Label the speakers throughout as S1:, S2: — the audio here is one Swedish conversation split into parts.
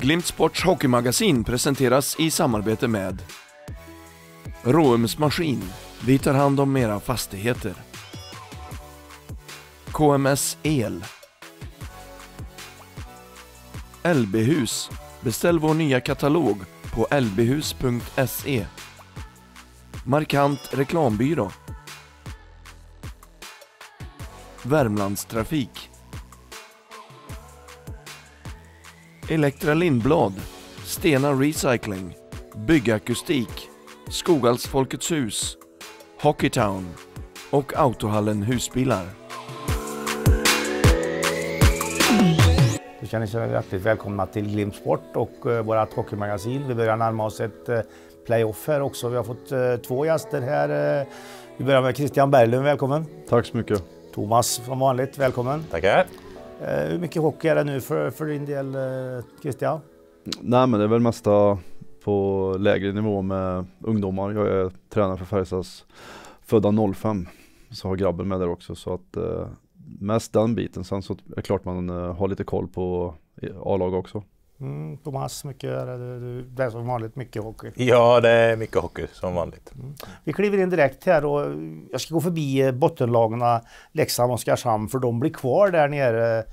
S1: Glimt Sports hockeymagasin presenteras i samarbete med Råums Maskin. Vi tar hand om era fastigheter. KMS El. LB-hus. Beställ vår nya katalog på lbhus.se. Markant reklambyrå. Värmlandstrafik. Elektra Lindblad, Stena Recycling, Byggakustik, Skogalls Folkets Hus, Hockeytown och Autohallen Husbilar. Då känner sig hjärtligt välkomna
S2: till Glimpsport och eh, vårt hockeymagasin. Vi börjar närma oss ett eh, playoff här också. Vi har fått eh, två gäster här. Vi börjar med Christian Berglund, välkommen. Tack så mycket. Thomas, som vanligt, välkommen. Tackar. Eh, hur mycket hockey är det nu för, för din del eh, Christian?
S3: Nej men det är väl mesta på lägre nivå med ungdomar. Jag är tränare för Färjestads födda 05. Så har grabben med där också så att eh, mest den biten. Sen så är det klart man har lite koll på A-lag också.
S2: Mm, Thomas, mycket, det är som vanligt mycket hockey.
S4: Ja, det är mycket hockey som vanligt. Mm.
S2: Vi kliver in direkt här och jag ska gå förbi bottenlagen, Leksand och Oskarshamn för de blir kvar där nere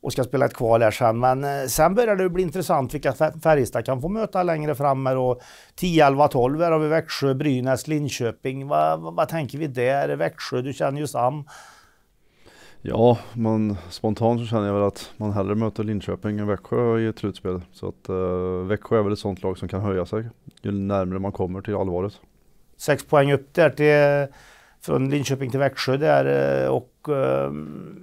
S2: och ska spela ett kval här sen. Men eh, sen börjar det bli intressant vilka Färjestad kan få möta längre fram här och 10, 11, 12 här har vi Växjö, Brynäs, Linköping. Vad, vad, vad tänker vi där? Växjö, du känner ju Sam.
S3: Ja, man, spontant så känner jag väl att man hellre möter Linköping än Växjö i ett slutspel. Så att eh, Växjö är väl ett sånt lag som kan höja sig ju närmare man kommer till allvaret.
S2: Sex poäng upp där till, från Linköping till Växjö där eh, och eh,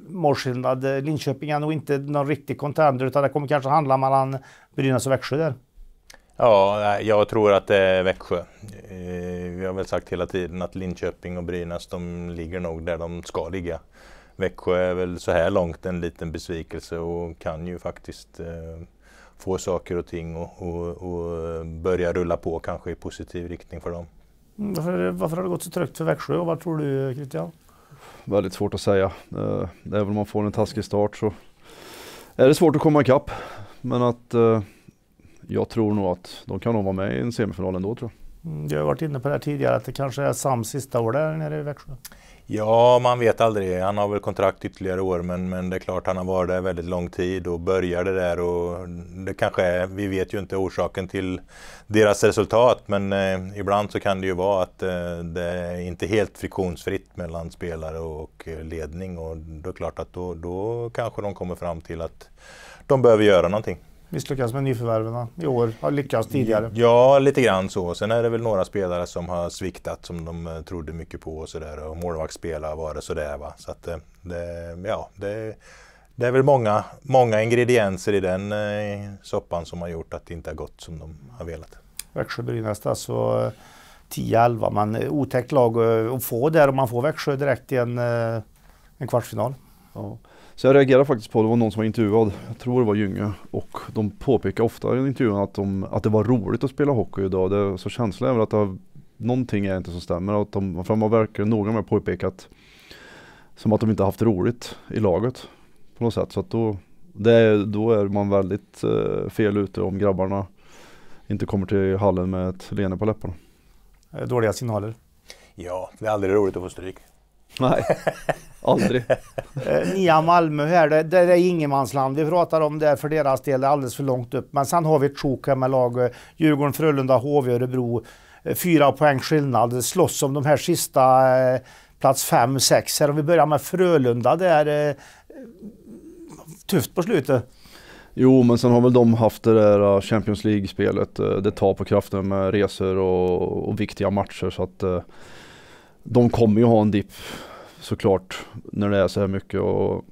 S2: målskillnad. Linköping är nog inte någon riktig contender utan det kommer kanske handla mellan Brynäs och Växjö där.
S4: Ja, jag tror att det är Växjö. Eh, vi har väl sagt hela tiden att Linköping och Brynäs, de ligger nog där de ska ligga. Växjö är väl så här långt en liten besvikelse och kan ju faktiskt eh, få saker och ting och, och, och, börja rulla på kanske i positiv riktning för dem.
S2: Mm, varför, varför har det gått så trögt för Växjö och vad tror du Christian?
S4: Väldigt svårt att säga.
S3: Eh, även om man får en taskig start så är det svårt att komma ikapp. Men att eh, jag tror nog att de kan nog vara med i en semifinal ändå tror jag. Du mm,
S2: har varit inne på det här tidigare att det kanske är Sams sista år där nere i Växjö.
S4: Ja, man vet aldrig. Han har väl kontrakt ytterligare år men, men det är klart han har varit där väldigt lång tid och började där och det kanske är, vi vet ju inte orsaken till deras resultat men eh, ibland så kan det ju vara att eh, det är inte helt friktionsfritt mellan spelare och ledning och då är det klart att då, då kanske de kommer fram till att de behöver göra någonting
S2: misslyckats med nyförvärven i år, har lyckats tidigare.
S4: Ja, lite grann så. Sen är det väl några spelare som har sviktat som de eh, trodde mycket på och sådär. Och målvaktsspelare var det sådär va. Så att eh, det, ja, det, det är väl många, många ingredienser i den eh, soppan som har gjort att det inte har gått som de har velat.
S2: Växjö-Brynäs alltså 10-11, men otäckt lag att få där om man får Växjö direkt i en, en kvartsfinal.
S3: Ja. Så jag reagerade faktiskt på, det var någon som var intervjuad, jag tror det var Gynge, och de påpekade ofta i intervjun att, de, att det var roligt att spela hockey idag. Det, så känslan är väl att det, någonting är inte som stämmer. Att de, för de verkar noga med att påpeka att, som att de inte haft roligt i laget på något sätt. Så att då, det, då är man väldigt eh, fel ute om grabbarna inte kommer till hallen med ett leende på läpparna.
S4: Eh, dåliga signaler. Ja, det är aldrig roligt att få stryk.
S3: Nej, aldrig.
S4: Eh,
S2: Nya Malmö här, det, det är ingenmansland vi pratar om det för deras del. Det är alldeles för långt upp. Men sen har vi ett sjok här med lag eh, Djurgården, Frölunda, HV, Örebro. Eh, fyra poäng skillnad. Slåss om de här sista plats fem, sex. Här. Om vi börjar med Frölunda, det är
S3: tufft på slutet. Jo, men sen har väl de haft det där Champions League-spelet. Det tar på kraften med resor och, och viktiga matcher. Så att de kommer ju ha en dipp såklart när det är så här mycket och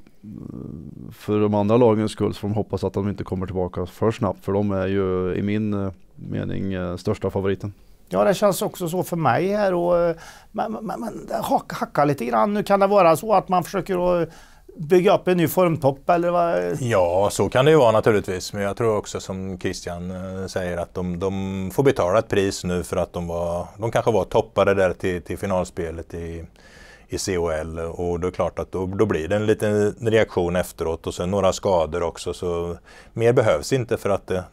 S3: för de andra lagens skull så får de hoppas att de inte kommer tillbaka för snabbt för de är ju i min eh, mening eh, största favoriten. Ja
S2: det känns också så för mig här och eh, men man, man hackar lite grann. Nu kan det vara så att man försöker att bygga upp en ny formtopp eller vad?
S4: Ja, så kan det ju vara naturligtvis. Men jag tror också som Christian eh, säger att de, de får betala ett pris nu för att de, var, de kanske var toppade där till, till finalspelet i, i COL och det är klart att då, då, blir det en liten reaktion efteråt och sen några skador också. Så mer behövs inte för att det, eh,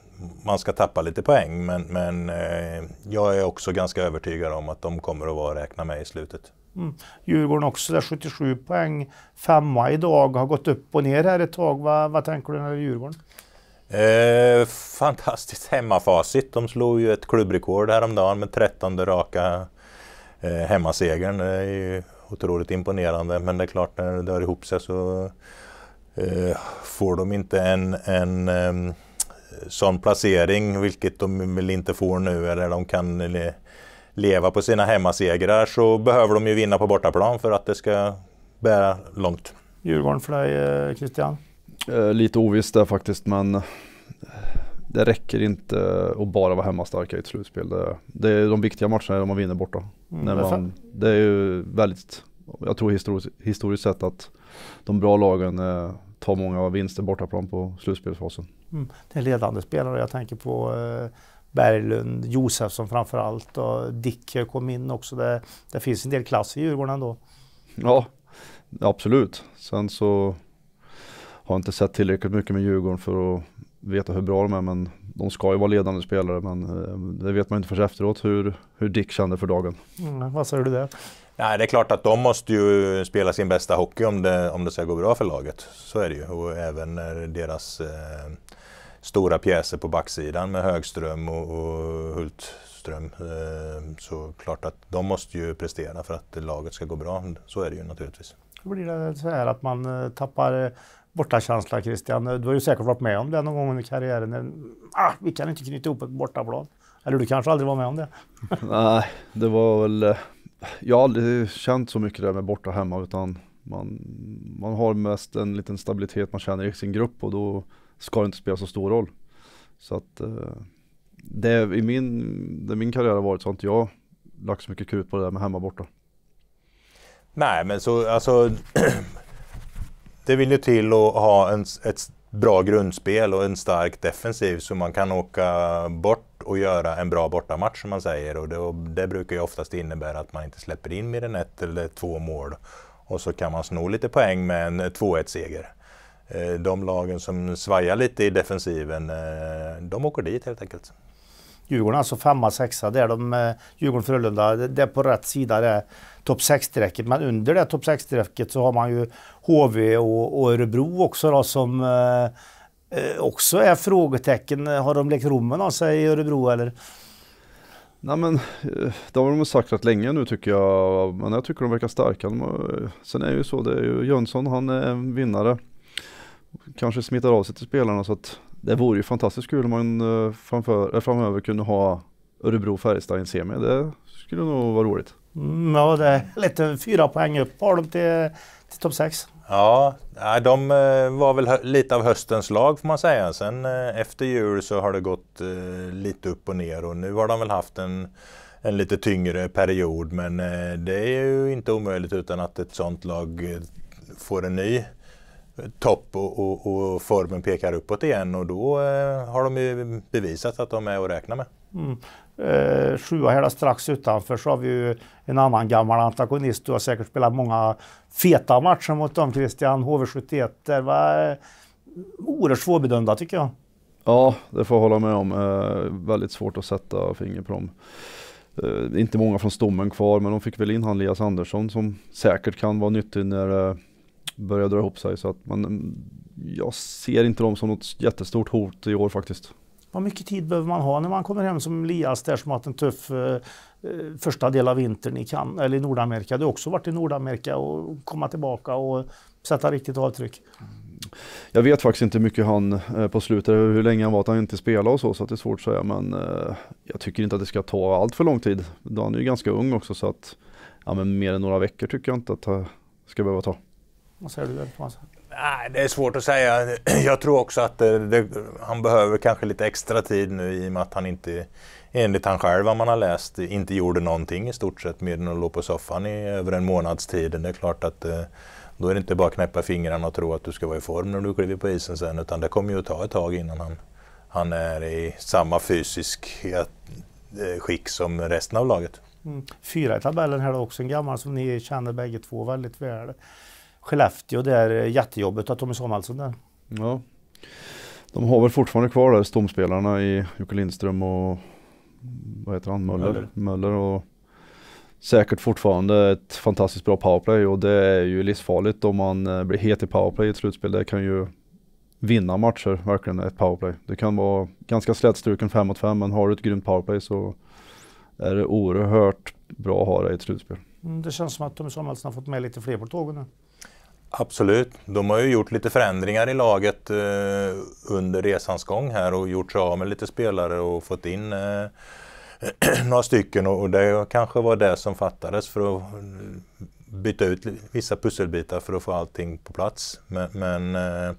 S4: man ska tappa lite poäng men, men eh, jag är också ganska övertygad om att de kommer att vara räkna med i slutet.
S2: Mm. Djurgården också där 77 poäng, femma idag, har gått upp och ner här ett tag. Vad, vad tänker du när det gäller Djurgården?
S4: Eh, fantastiskt hemmafacit. De slog ju ett klubbrekord häromdagen med 13 raka eh, hemmasegern. Det är ju otroligt imponerande men det är klart när det dör ihop sig så eh, får de inte en, en eh, sån placering, vilket de väl inte får nu, eller de kan leva på sina hemmasegrar så behöver de ju vinna på bortaplan för att det ska bära långt.
S2: Djurgården för
S3: dig eh, Christian? Eh, lite ovisst där faktiskt men eh, det räcker inte att bara vara hemmastarka i ett slutspel. Det, det är de viktiga matcherna när man vinner borta. Mm, när man, det är ju väldigt, jag tror historiskt, historiskt sett att de bra lagen tar många vinster bortaplan på slutspelsfasen.
S2: Mm. Det är ledande spelare, jag tänker på Berglund, Josefsson framförallt och Dick kom in också. Det, det finns en del klass i Djurgården ändå.
S3: Ja, absolut. Sen så har jag inte sett tillräckligt mycket med Djurgården för att veta hur bra de är men de ska ju vara ledande spelare men eh, det vet man inte förrän efteråt hur, hur Dick kände för dagen.
S4: Mm, vad säger du där? Nej, det är klart att de måste ju spela sin bästa hockey om det, om det ska gå bra för laget. Så är det ju och även deras eh stora pjäser på backsidan med Högström och, och Hultström. Eh, så klart att de måste ju prestera för att laget ska gå bra. Så är det ju naturligtvis.
S2: Hur blir det så här att man eh, tappar eh, bortakänsla, Christian. Du har ju säkert varit med om det någon gång under karriären. Ah, vi kan inte knyta ihop ett bortablad. Eller du kanske aldrig var med om det?
S3: Nej, det var väl... Jag har aldrig känt så mycket det där med borta och hemma utan man, man har mest en liten stabilitet man känner i sin grupp och då ska det inte spela så stor roll. Så att eh, det, i min, det min karriär har varit så har inte jag lagt så mycket krut på det där med hemma borta.
S4: Nej, men så alltså. det vill ju till att ha en, ett bra grundspel och en stark defensiv så man kan åka bort och göra en bra bortamatch som man säger. Och det, och det brukar ju oftast innebära att man inte släpper in mer än ett eller två mål. Och så kan man sno lite poäng med en 2-1-seger. Eh, de lagen som svajar lite i defensiven, eh, de åker dit helt enkelt.
S2: Djurgården alltså femma, sexa. Där de, eh, Djurgården, Frölunda, det är på rätt sida det topp 6-strecket. Men under det topp 6-strecket så har man ju HV och, Örebro också då som eh, också är frågetecken. Har de lekt rommen av sig i Örebro eller? Nej men det har de sagt
S3: rätt länge nu tycker jag. Men jag tycker de verkar starka. De, sen är det ju så, det är ju Jönsson, han är en vinnare kanske smittar av sig till spelarna så att det vore ju fantastiskt kul om man eh, framför, eh, framöver kunde ha Örebro-Färjestad i en semi. Det skulle nog
S4: vara roligt.
S2: Mm, ja, det är lite fyra poäng upp har de till, till topp sex.
S4: Ja, de eh, var väl lite av höstens lag får man säga. Sen efter jul så har det gått lite upp och ner och nu har de väl haft en, en lite tyngre period. Men det är ju inte omöjligt utan att ett sånt lag får en ny topp och, och, och, formen pekar uppåt igen och då eh, har de ju bevisat att de är att räkna med.
S2: Mm. Eh, sjua här strax utanför så har vi ju en annan gammal antagonist. Du har säkert spelat många feta matcher mot dem Christian, HV71. Det var eh, oerhört svårbedömda tycker jag. Ja, det
S3: får jag hålla med om. Eh, väldigt svårt att sätta finger på dem. Eh, inte många från stommen kvar men de fick väl in han Elias Andersson som säkert kan vara nyttig när eh, börjar dra ihop sig. Så att man, jag ser inte dem som något jättestort hot i år faktiskt.
S2: Vad mycket tid behöver man ha när man kommer hem som Elias där som haft en tuff eh, eh, första del av vintern i, kan eller i Nordamerika. Du har också varit i Nordamerika och komma tillbaka och sätta riktigt avtryck. Mm.
S3: Jag vet faktiskt inte hur mycket han eh, på slutet, hur länge han var att han inte spelade och så, så att det är svårt att säga. Men eh, jag tycker inte att det ska ta allt för lång tid. då Han är ju ganska ung också så att ja, men mer än några veckor tycker jag inte att det eh, ska behöva ta.
S2: Vad
S4: säger du? Thomas? Nej, det är svårt att säga. Jag tror också att eh, det, han behöver kanske lite extra tid nu i och med att han inte, enligt han själv vad man har läst, inte gjorde någonting i stort sett mer än att låg på soffan i över en månads tid. Det är klart att eh, då är det inte bara att knäppa fingrarna och tro att du ska vara i form när du kliver på isen sen utan det kommer ju att ta ett tag innan han, han är i samma fysiska eh, skick som resten av laget.
S2: Mm. Fyra i tabellen här då också, en gammal som ni känner bägge två väldigt väl. Skellefteå, det är eh, jättejobbet av Tommy Samuelsson där.
S3: Ja. De har väl fortfarande kvar där stomspelarna i Jocke Lindström och vad heter han, Möller. Möller. Möller och säkert fortfarande ett fantastiskt bra powerplay och det är ju livsfarligt om man eh, blir het i powerplay i ett slutspel. Det kan ju vinna matcher, verkligen, ett powerplay. Det kan vara ganska slätstruken 5 mot 5 men har du ett grymt powerplay så är det oerhört bra att ha det i ett slutspel.
S2: Mm, det känns som att Tommy Samuelsson har fått med lite fler på tågen nu.
S4: Absolut, de har ju gjort lite förändringar i laget eh, under resans gång här och gjort sig av med lite spelare och fått in eh, några stycken och, det kanske var det som fattades för att eh, byta ut vissa pusselbitar för att få allting på plats. Men, men eh,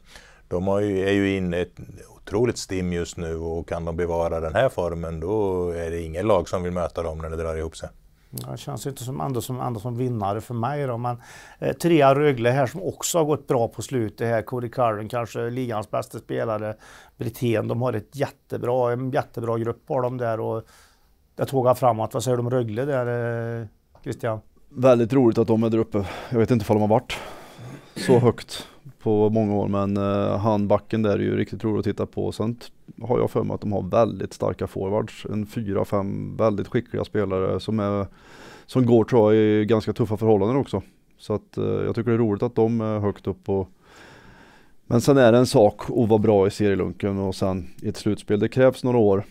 S4: de ju, är ju inne i ett otroligt stim just nu och kan de bevara den här formen då är det inget lag som vill möta dem när det drar ihop sig.
S2: Det känns inte som ändå som, ändå som vinnare för mig. Då. Men eh, trea Rögle här som också har gått bra på slutet här. Cody Curran kanske ligans bästa spelare. Brithén, de har ett jättebra, en jättebra grupp har de där. Och jag tågar framåt. Vad säger du om Rögle där eh, Christian?
S3: Väldigt roligt att de är där uppe. Jag vet inte om de har varit så högt på många år men uh, eh, han backen där är ju riktigt rolig att titta på. Sen har jag för mig att de har väldigt starka forwards. En fyra, fem väldigt skickliga spelare som, är, som går tror jag i ganska tuffa förhållanden också. Så att uh, jag tycker det är roligt att de är högt upp och men sen är det en sak att vara bra i serielunken och sen i ett slutspel. Det krävs några år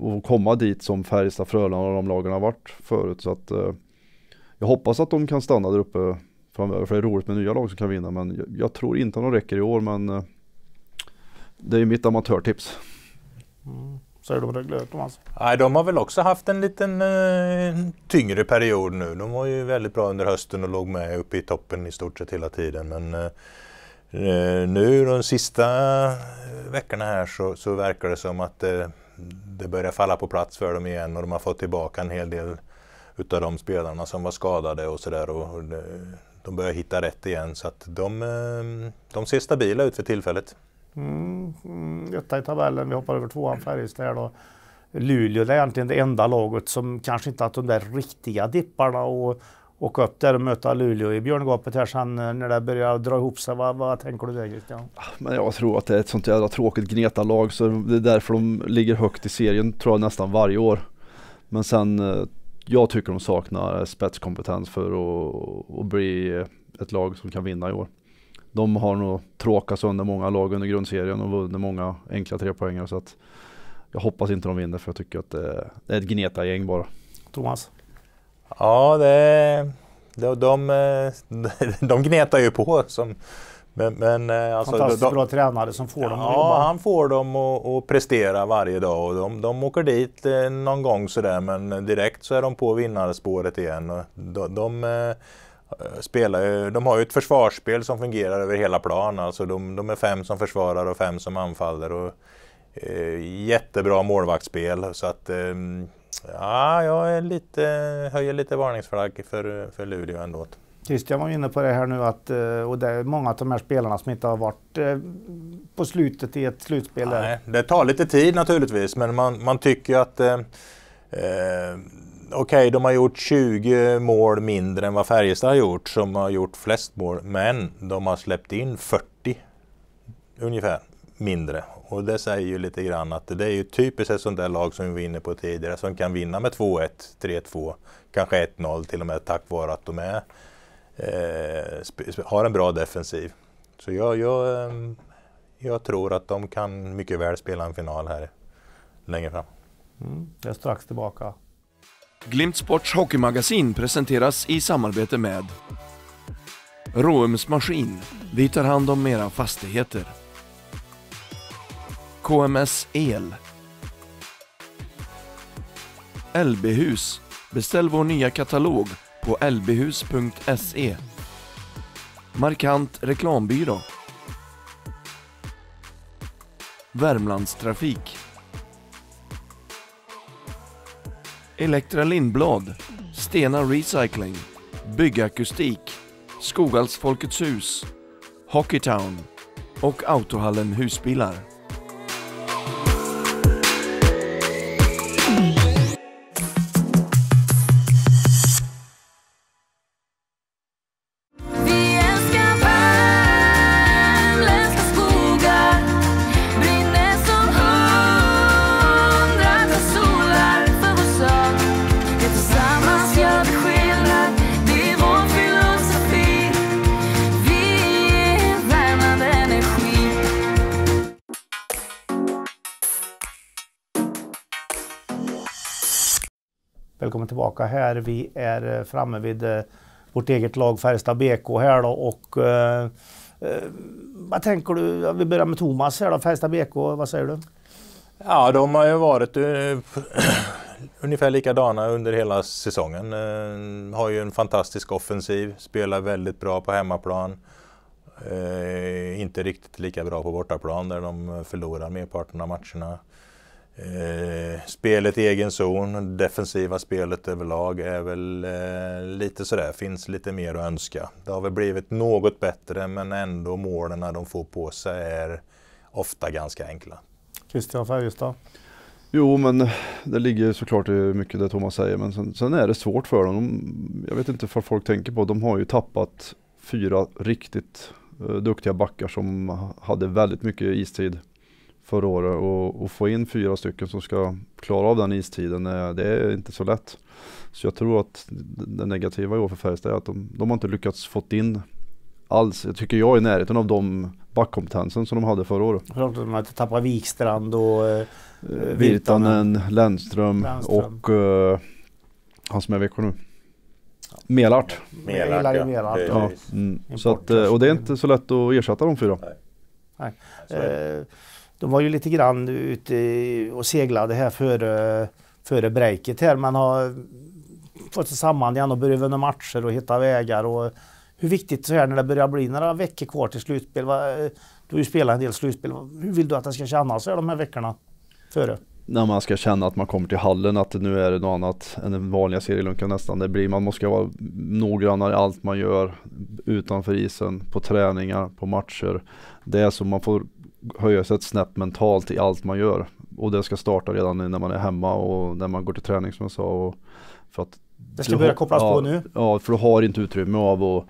S3: och komma dit som Färjestad, Frölunda och de lagen har varit förut. Så att eh, jag hoppas att de kan stanna där uppe framöver. För det är roligt med nya lag som kan vinna. Men jag, jag tror inte att de räcker i år. Men eh, det är mitt amatörtips.
S4: Mm. Säger du om Rögle Thomas? Nej, de har väl också haft en liten eh, tyngre period nu. De var ju väldigt bra under hösten och låg med uppe i toppen i stort sett hela tiden. Men eh, eh nu de sista veckorna här så, så verkar det som att eh, det börjar falla på plats för dem igen och de har fått tillbaka en hel del utav de spelarna som var skadade och sådär de börjar hitta rätt igen så att de,
S2: eh,
S4: de ser stabila ut för tillfället.
S2: Mm, mm, etta i tabellen, vi hoppar över tvåan Färjestad här då. Luleå det är egentligen det enda laget som kanske inte haft de där riktiga dipparna och åka upp där och möta Luleå i björngapet här sen eh, när det börjar dra ihop sig. Vad, vad tänker du där Christian?
S3: Men jag tror att det är ett sånt jävla tråkigt gnetalag så det är därför de ligger högt i serien tror jag nästan varje år. Men sen eh, jag tycker de saknar spetskompetens för att, att bli ett lag som kan vinna i år. De har nog tråkat sönder många lag under grundserien och vunnit många enkla trepoängare så att jag hoppas inte de vinner för jag tycker att det
S4: är ett gneta-gäng bara. Thomas? Ja, det, de, de, de, de gnetar ju på som, men, men, eh, alltså, Fantastiskt de, bra tränare som får ja, dem att jobba. Ja, han får dem att, att prestera varje dag och de, de åker dit eh, någon gång sådär men direkt så är de på vinnarspåret igen. Och de, de eh, spelar, de har ju ett försvarsspel som fungerar över hela planen. Alltså de, de är fem som försvarar och fem som anfaller. Och, eh, jättebra målvaktsspel. Så att, eh, ja, jag är lite, höjer lite varningsflagg för, för Luleå ändå.
S2: Christian var inne på det här nu att, eh, och det är många av de här spelarna som inte har varit eh, på slutet i ett slutspel. Nej, det
S4: tar lite tid naturligtvis, men man, man tycker att eh, eh okej, okay, de har gjort 20 mål mindre än vad Färjestad har gjort, som har gjort flest mål, men de har släppt in 40 ungefär mindre. Och det säger ju lite grann att det är ju typiskt ett sånt där lag som vi var inne på tidigare, som kan vinna med 2-1, 3-2, kanske 1-0 till och med tack vare att de är Eh, har en bra defensiv. Så jag, jag, ehm, jag tror att de kan mycket väl spela en final här längre fram.
S2: Mm, jag är strax tillbaka.
S4: Glimt Sports
S1: hockeymagasin presenteras i samarbete med Råums Maskin. Vi tar hand om era fastigheter. KMS El. LB-hus. Beställ vår nya katalog på lbhus.se. Markant reklambyrå. Värmlandstrafik. Elektra Lindblad. Stena Recycling. Byggakustik. Skogalls Folkets Hus. Hockeytown. Och Autohallen Husbilar.
S2: Välkommen tillbaka här. Vi är eh, framme vid eh, vårt eget lag Färjestad BK här då och eh, eh vad tänker du? Vi börjar med Thomas här då, Färjestad BK, vad säger du?
S4: Ja, de har ju varit uh, ungefär likadana under hela säsongen. Uh, har ju en fantastisk offensiv, spelar väldigt bra på hemmaplan. Uh, inte riktigt lika bra på bortaplan där de förlorar merparten av matcherna. Eh, spelet i egen zon, defensiva spelet överlag är väl eh, lite sådär, finns lite mer att önska. Det har väl blivit något bättre men ändå målen de får på sig är ofta ganska enkla.
S2: Christian
S3: Färjestad? Jo, men det ligger såklart i mycket det Thomas säger, men sen, sen är det svårt för dem. De, jag vet inte vad folk tänker på, de har ju tappat fyra riktigt eh, duktiga backar som hade väldigt mycket istid förra året och, och, få in fyra stycken som ska klara av den istiden, eh, det är inte så lätt. Så jag tror att det negativa i år för Färjestad är att de, de har inte lyckats få in alls, jag tycker jag, i närheten av de backkompetensen som de hade förra året.
S2: de har tappat Wikstrand och eh, eh Virtanen,
S3: Lennström, och eh, han som är i Växjö nu. Melart. Melart, Melart ja. ja. ja. Mm. Så att, eh, och det är inte så lätt att ersätta de fyra.
S2: Nej. Nej de var ju lite grann ute och seglade här före, före breaket här. men har fått sig samman igen och börjat vinna matcher och hitta vägar. Och hur viktigt så här när det börjar bli några veckor kvar till slutspel. Du har ju spelat en del slutspel. Hur vill du att det ska kännas här de här veckorna före?
S3: När man ska känna att man kommer till hallen, att nu är det något annat än den vanliga serielunkan nästan. Det blir, man måste vara noggrannare i allt man gör utanför isen, på träningar, på matcher. Det är så man får höja sig ett snäpp mentalt i allt man gör. Och det ska starta redan när man är hemma och när man går till träning som jag sa. Och för att det ska börja kopplas ja, på nu? Ja, för du har inte utrymme av att,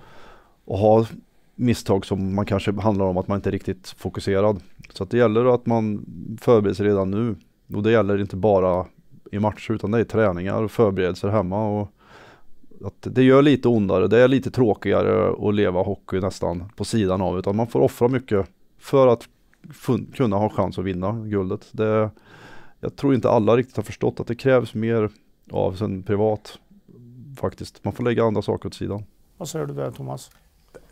S3: att ha misstag som man kanske handlar om att man inte är riktigt fokuserad. Så att det gäller att man förbereder sig redan nu. Och det gäller inte bara i matcher utan det är träningar och förberedelser hemma. Och att det gör lite ondare, det är lite tråkigare att leva hockey nästan på sidan av utan man får offra mycket för att kunna ha chans att vinna guldet. Det, jag tror inte alla riktigt har förstått att det krävs mer av sen privat faktiskt. Man får lägga andra saker åt sidan.
S2: Vad säger du där Thomas?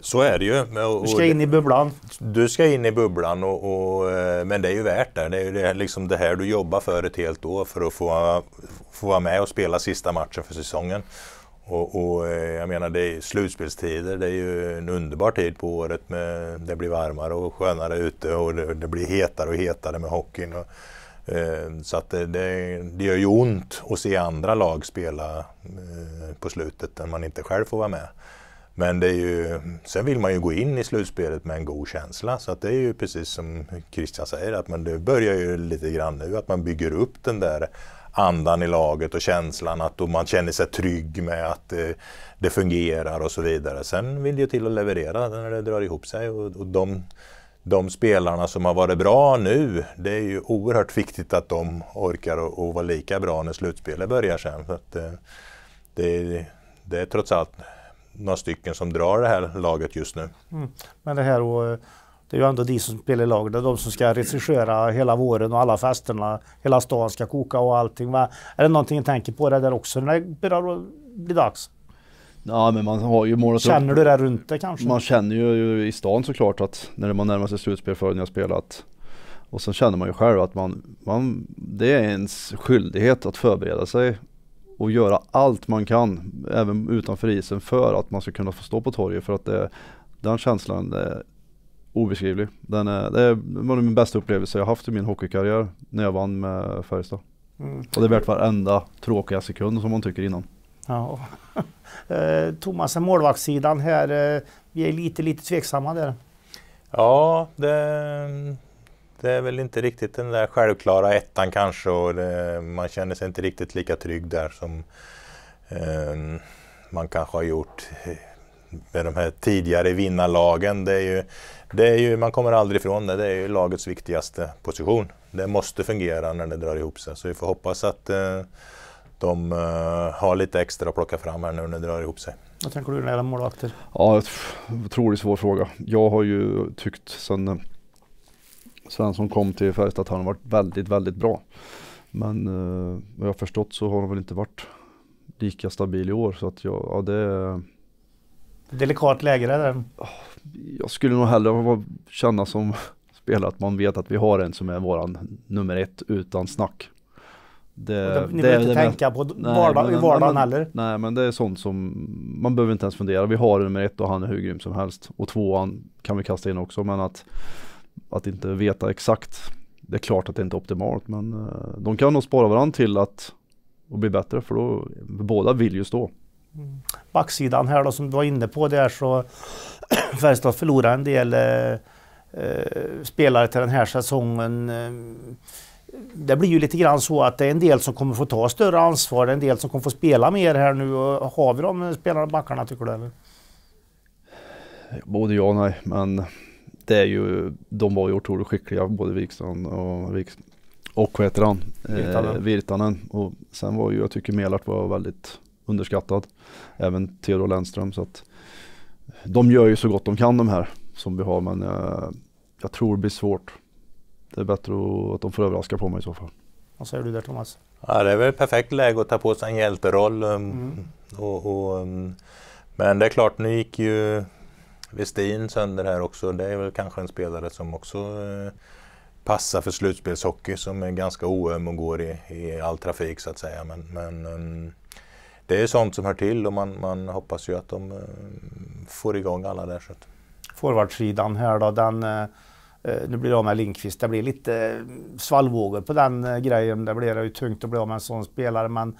S4: Så är det ju. du ska in i bubblan. Du ska in i bubblan, och, och eh, men det är ju värt det. Det är ju liksom det här du jobbar för ett helt år för att få, få vara med och spela sista matchen för säsongen. Och, och, eh, jag menar, det är slutspelstider, det är ju en underbar tid på året. Med, det blir varmare och skönare ute och det, det blir hetare och hetare med hockeyn. Och, eh, så att det, det, det, gör ju ont att se andra lag spela eh, på slutet när man inte själv får vara med. Men det är ju, sen vill man ju gå in i slutspelet med en god känsla. Så att det är ju precis som Christian säger, att man, det börjar ju lite grann nu, att man bygger upp den där andan i laget och känslan att man känner sig trygg med att det fungerar och så vidare. Sen vill det ju till att leverera när det drar ihop sig och, de, de spelarna som har varit bra nu, det är ju oerhört viktigt att de orkar och, vara lika bra när slutspelet börjar sen. För att, eh, det, det är trots allt några stycken som drar det här laget just nu.
S2: Mm. Men det här och eh, det är ju ändå de som spelar i lag. Det är de som ska regissera hela våren och alla festerna. Hela stan ska koka och allting. Va? Är det någonting du tänker på det där också när det börjar bli dags?
S3: Ja men man har ju målat Känner upp. du det runt det kanske? Man känner ju i stan såklart att när man närmar sig slutspel förrän jag spelat och sen känner man ju själv att man, man, det är ens skyldighet att förbereda sig och göra allt man kan, även utanför isen, för att man ska kunna få stå på torget. För att det, den känslan obeskrivlig. Den är, det var min bästa upplevelse jag haft i min hockeykarriär när jag vann med Färjestad. Mm. Och det är värt varenda tråkiga sekund som man tycker innan.
S2: Ja. Eh, Thomas, målvaktssidan här, eh, vi är lite, lite tveksamma där.
S4: Ja, det, det är väl inte riktigt den där självklara ettan kanske och det, man känner sig inte riktigt lika trygg där som eh, man kanske har gjort med de här tidigare vinnarlagen. Det är ju, det är ju, man kommer aldrig ifrån det. Det är ju lagets viktigaste position. Det måste fungera när det drar ihop sig. Så vi får hoppas att eh, de eh, har lite extra att plocka fram här nu när det drar ihop sig.
S2: Vad tänker du när det gäller målvakter?
S3: Ja, otroligt svår fråga. Jag har ju tyckt sen eh, Svensson kom till Färjestad att han har varit väldigt, väldigt bra. Men eh, vad jag har förstått så har han väl inte varit lika stabil i år så att jag, ja det
S2: Delikat läge det där.
S3: Jag skulle nog hellre känna som spelare att man vet att vi har en som är våran nummer ett utan snack. Det, ni behöver inte det, tänka på nej, vardag, men, vardagen nej, heller. Nej men det är sånt som man behöver inte ens fundera. Vi har nummer ett och han är hur grym som helst. Och tvåan kan vi kasta in också men att, att inte veta exakt. Det är klart att det inte är optimalt men eh, de kan nog spara varandra till att och bli bättre för då båda vill ju stå
S2: backsidan här då, som du var inne på där så Färjestad förlorade en del eh, eh, spelare till den här säsongen. Eh, det blir ju lite grann så att det är en del som kommer få ta större ansvar, det är en del som kommer få spela mer här nu. Har vi de spelarna backarna tycker du? Eller?
S3: Både ja och nej, men det är ju, de var ju otroligt skickliga, både Wikstrand och Wikstrand och vad heter han? Virtanen. Eh, Virtanen. Och sen var ju, jag tycker Melart var väldigt underskattad. Även Theodor Lennström. Så att de gör ju så gott de kan de här som vi har men jag, eh, jag tror det blir svårt. Det är bättre att de får överraska på mig i så
S4: fall. Vad säger du där Thomas? Ja, det är väl perfekt läge att ta på sig en hjälteroll. Um, mm. Och, och, um, men det är klart, nu gick ju Westin sönder här också. Det är väl kanske en spelare som också eh, passar för slutspelshockey som är ganska oöm och går i, i all trafik så att säga. Men, men um, det är sånt som hör till och man, man hoppas ju att de eh, får igång alla där. Så att. Forwardsidan
S2: här då, den, eh, eh, nu blir det av med Lindqvist, det blir lite svallvågor på den grejen. Det blir ju tungt att bli av med en sån spelare men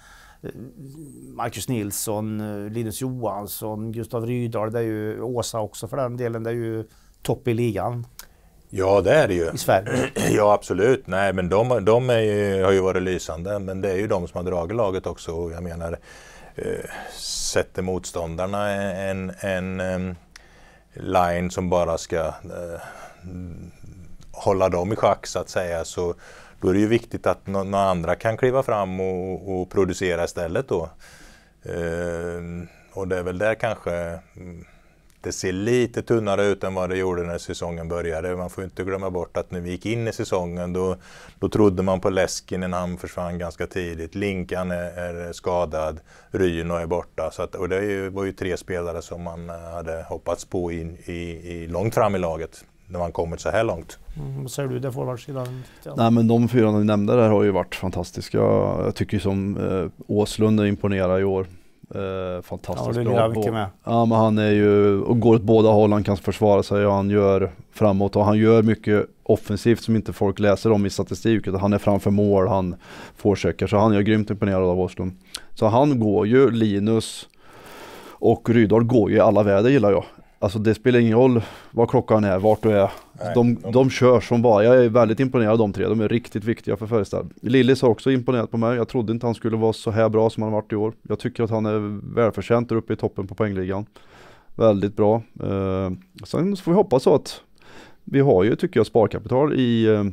S2: Marcus Nilsson, Linus Johansson, Gustav Rydahl, det är ju Åsa också för den delen, det är ju topp i ligan.
S4: Ja, det är det ju. I Sverige? Ja, absolut. Nej, men de, de ju, har ju varit lysande. Men det är ju de som har dragit laget också. Jag menar, Eh, sätter motståndarna en, en, en line som bara ska eh, hålla dem i schack så att säga så då är det ju viktigt att några andra kan kliva fram och, och producera istället då. Eh, och det är väl där kanske mm, det ser lite tunnare ut än vad det gjorde när säsongen började. Man får inte glömma bort att när vi gick in i säsongen då, då trodde man på Leskinen, han försvann ganska tidigt. Linkan är, är skadad, Ryno är borta. Så att, och det var ju tre spelare som man eh, hade hoppats på in, i, i, långt fram i laget när man kommit så här långt. Mm,
S2: vad säger du där forwardsidan?
S3: Nej men de fyra ni nämnde där har ju varit fantastiska. Jag tycker som eh, Åslund imponerar i år. Eh, fantastiskt ja, bra. Mycket med. Ja, men han är ju, och går åt båda håll, han kan försvara sig och han gör framåt och han gör mycket offensivt som inte folk läser om i statistik. Utan han är framför mål, han forecheckar, så han är grymt imponerad av Åslund. Så han går ju, Linus och Rydahl går ju i alla väder gillar jag. Alltså det spelar ingen roll vad klockan är, vart du är. Nej, de, de... de kör som bara. Jag är väldigt imponerad av de tre. De är riktigt viktiga för Färjestad. Lillis har också imponerat på mig. Jag trodde inte han skulle vara så här bra som han har varit i år. Jag tycker att han är välförtjänt där uppe i toppen på poängligan. Väldigt bra. Eh, sen får vi hoppas så att vi har ju, tycker jag, sparkapital i eh,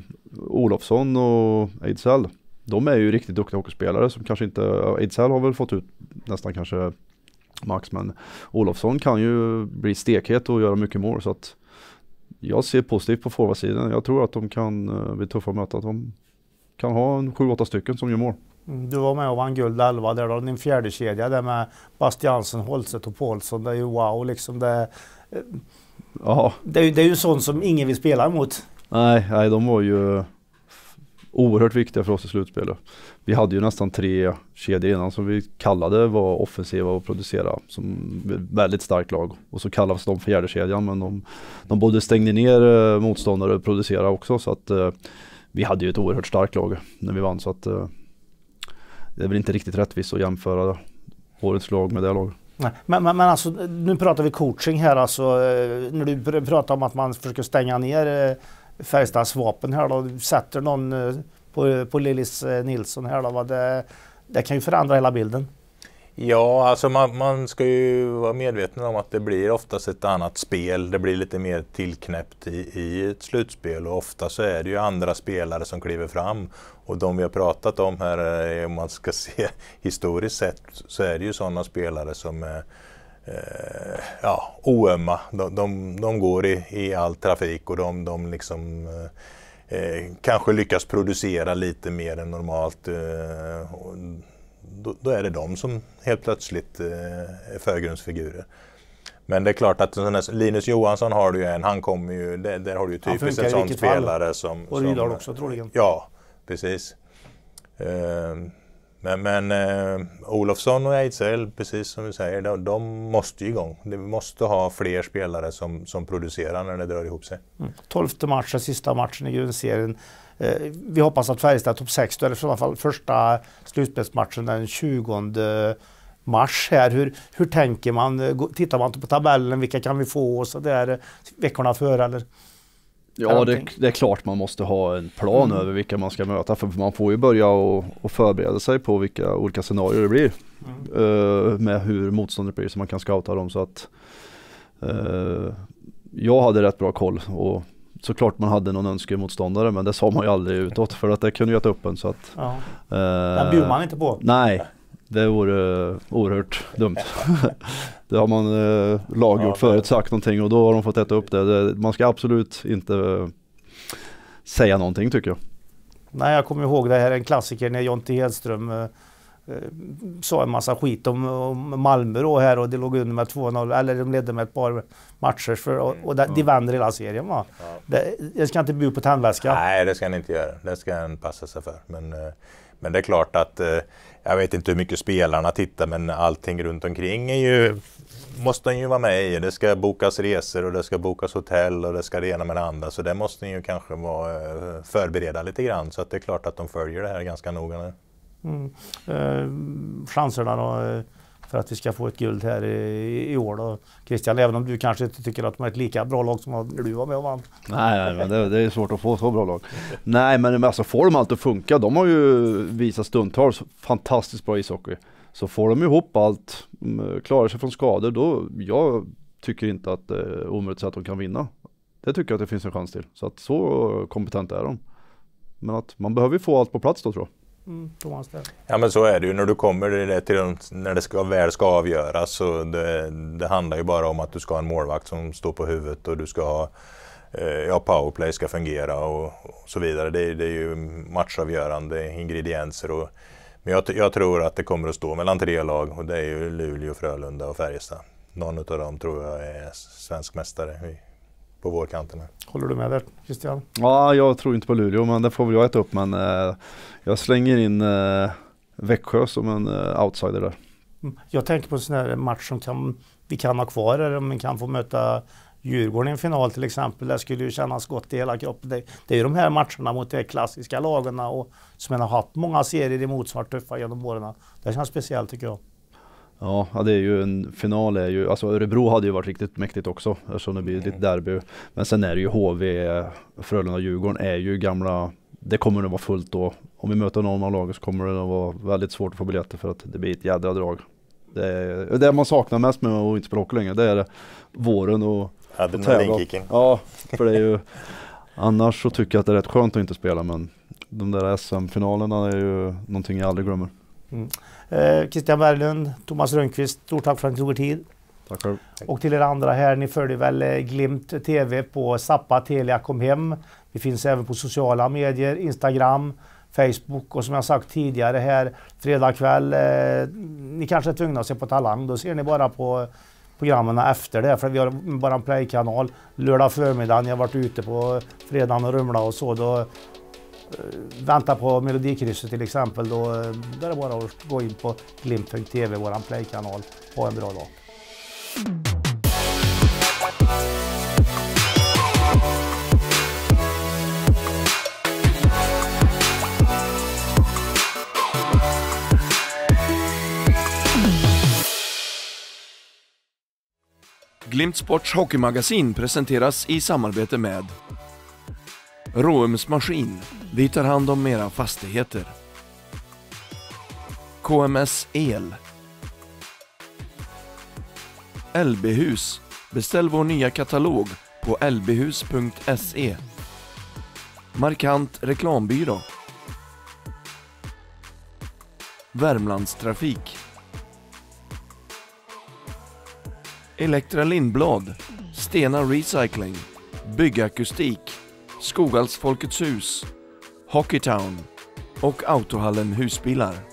S3: Olofsson och Ejdsell. De är ju riktigt duktiga hockeyspelare som kanske inte, Ejdsell har väl fått ut nästan kanske max. Men Olofsson kan ju bli stekhet och göra mycket mål så att jag ser positivt på forwardsidan. Jag tror att de kan eh, bli tuffa att möta. Att de kan ha en 7-8 stycken som gör mål.
S2: Mm, du var med och vann guld 11 där då, din fjärde kedja där med Bastiansen, Holset och Paulsson. Det är ju wow liksom. Det, eh, ja. det, det är ju sånt som ingen vill spela emot.
S3: Nej, nej de var ju Oerhört viktiga för oss i slutspelet. Vi hade ju nästan tre kedjor innan som vi kallade var offensiva och producera som väldigt starkt lag. Och så kallades de för fjärdekedjan men de, de både stängde ner eh, motståndare och producerade också så att eh, vi hade ju ett oerhört starkt lag när vi vann så att eh, det är väl inte riktigt rättvist att jämföra årets lag med det laget.
S2: Men, men, men alltså, nu pratar vi coaching här alltså, eh, när du pratar om att man försöker stänga ner eh, Färjestadsvapen här då, sätter någon eh, på, på Lillis eh, Nilsson här då, det, det kan ju förändra hela bilden.
S4: Ja, alltså man, man, ska ju vara medveten om att det blir oftast ett annat spel. Det blir lite mer tillknäppt i, i ett slutspel och ofta så är det ju andra spelare som kliver fram. Och de vi har pratat om här, eh, om man ska se historiskt sett, så är det ju sådana spelare som eh, ja, oömma. De, de, de går i, i, all trafik och de, de liksom, eh, eh kanske lyckas producera lite mer än normalt. Eh, då, då, är det de som helt plötsligt eh, är förgrundsfigurer. Men det är klart att Linus Johansson har du ju en, han kommer ju, där, där har du ju typiskt en sån spelare fall. som... Och Rydahl också troligen. Ja, precis. Uh, men, men eh, Olofsson och Ejdsell, precis som du säger, de, de måste igång. Vi måste ha fler spelare som, som producerar när det drar ihop sig.
S2: Mm. Tolfte matchen, sista matchen i grundserien. Eh, vi hoppas att Färjestad topp 6, eller i alla fall första slutspelsmatchen den 20 mars här. Hur, hur tänker man? Tittar man på tabellen? Vilka kan vi få? Och så där, eh, veckorna före? Eller? Ja, det,
S3: det, är klart man måste ha en plan mm. över vilka man ska möta för man får ju börja och, och förbereda sig på vilka olika scenarier det blir. Mm. Uh, med hur motståndet blir så man kan scouta dem så att uh, jag hade rätt bra koll och såklart man hade någon önskemotståndare men det sa man ju aldrig utåt för att det kunde ju äta upp en så att ja. Eh, Den bjuder man inte på. Nej, det vore eh, oerhört dumt. det har man eh, laggjort ja, förut, sagt någonting och då har de fått äta upp det. det. Man ska absolut inte eh, säga någonting tycker jag.
S2: Nej, jag kommer ihåg det här, en klassiker när Jonte Hedström eh, eh sa en massa skit om, om Malmö då här och de låg under med 2-0, eller de ledde med ett par matcher för, och, och de, mm. de vann hela serien va. Ja. Det,
S4: jag ska inte bjuda på tandväska. Nej, det ska han inte göra. Det ska han passa sig för. Men, men det är klart att jag vet inte hur mycket spelarna tittar men allting runt omkring är ju, måste ju vara med i. Det ska bokas resor och det ska bokas hotell och det ska det ena med det andra. Så det måste ju kanske vara eh, förbereda lite grann. Så att det är klart att de följer det här ganska noga nu. Mm.
S2: Eh, chanserna då? Eh, för att vi ska få ett guld här i, i år då. Christian, även om du kanske inte tycker att de är ett lika bra lag som du var med och vann.
S3: Nej, nej men det, det, är svårt att få så bra lag. nej, men alltså får de allt att funka, de har ju visat stundtals fantastiskt bra ishockey. Så får de ihop allt, mm, klarar sig från skador, då jag tycker inte att det eh, är omöjligt att de kan vinna. Det tycker jag att det finns en chans till. Så att så kompetenta är de. Men att man behöver få allt på plats
S2: då tror jag får mm, man
S4: Ja men så är det ju när du kommer till när det ska, väl ska avgöras. Så det, det handlar ju bara om att du ska ha en målvakt som står på huvudet och du ska ha eh, ja, powerplay ska fungera och, så vidare. Det, det, är ju matchavgörande ingredienser. Och, men jag, jag, tror att det kommer att stå mellan tre lag och det är ju Luleå, Frölunda och Färjestad. Någon av dem tror jag är svensk mästare på vårkanten.
S2: Håller du med där Christian?
S3: Ja, jag tror inte på Luleå, men det får väl jag äta upp. Men eh, jag slänger in eh, Växjö som en eh, outsider där.
S2: Mm, jag tänker på en sån här match som kan, vi kan ha kvar, eller om vi kan få möta Djurgården i en final till exempel, det skulle ju kännas gott i hela kroppen. Det, det är ju de här matcherna mot de klassiska lagarna och som har haft många serier emot som varit tuffa genom åren. Det känns speciellt tycker jag.
S3: Ja, det är ju en final är ju, alltså Örebro hade ju varit riktigt mäktigt också eftersom det blir mm. lite derby. Men sen är det ju HV, Frölunda, Djurgården är ju gamla, det kommer nog vara fullt då. Om vi möter någon av lagen så kommer det nog vara väldigt svårt att få biljetter för att det blir ett jädra drag. Det, är, det man saknar mest med att inte spela hockey längre, det är våren och tävla. Ja, för det är ju Annars så tycker jag att det är rätt skönt att inte spela men de där SM-finalerna är ju någonting jag aldrig glömmer.
S2: Mm. Eh, Christian Berglund, Thomas Rönnqvist, stort tack för att ni tog er tid. Tack själv. Och till er andra här, ni följer väl eh, Glimt TV på Sappa Telia kom hem. Vi finns även på sociala medier, Instagram, Facebook och som jag sagt tidigare här, fredag kväll, eh, ni kanske är tvungna att se på Talang, då ser ni bara på programmen efter det, för vi har bara en play-kanal. Lördag förmiddag, ni har varit ute på fredagen och rumlat och så, då Eh, vänta på Melodikrysset till exempel, eh, då, är det bara att gå in på glimt.tv, vår playkanal.
S1: Ha en bra dag. Glimt Sports hockeymagasin presenteras i samarbete med Råums Maskin vi tar hand om era fastigheter. KMS El LB-hus. Beställ vår nya katalog på lbhus.se. Markant reklambyrå. Värmlandstrafik. Elektra Lindblad. Stena Recycling. Byggakustik. Skogals Folkets Hus. Hockeytown och Autohallen Husbilar.